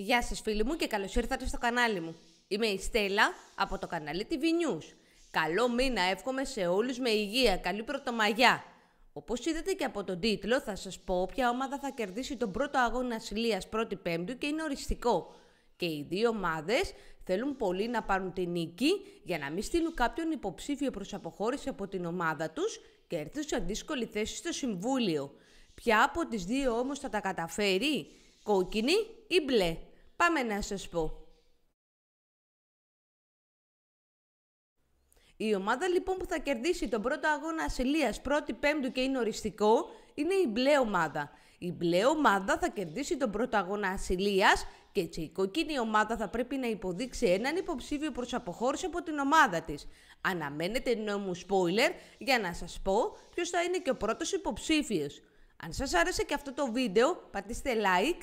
Γεια σας φίλοι μου και καλώς ήρθατε στο κανάλι μου. Είμαι η Στέλλα από το κανάλι TV News. Καλό μήνα εύχομαι σε όλους με υγεία, καλή πρωτομαγιά. Όπως είδατε και από τον τίτλο θα σας πω ποια ομάδα θα κερδίσει τον πρώτο αγώνα πρώτη 1η Πέμπτου και είναι οριστικό. Και οι δύο ομάδες θέλουν πολύ να πάρουν την νίκη για να μην στείλουν κάποιον υποψήφιο προς αποχώρηση από την ομάδα τους και έρθουν σε δύσκολη θέση στο Συμβούλιο. Ποια από τις δύο όμως θα τα καταφέρει, κόκκινη ή μπλε. Πάμε να σας πω. Η ομάδα λοιπόν που θα κερδίσει τον πρώτο αγώνα ασυλίας πρώτη πέμπτου και είναι οριστικό είναι η μπλε ομάδα. Η μπλε ομάδα θα κερδίσει τον πρώτο αγώνα ασυλίας και έτσι η κοκκίνη ομάδα θα πρέπει να υποδείξει έναν υποψήφιο προς αποχώρηση από την ομάδα της. Αναμένετε νόμου spoiler για να σας πω ποιος θα είναι και ο πρώτος υποψήφιος. Αν σας άρεσε και αυτό το βίντεο πατήστε like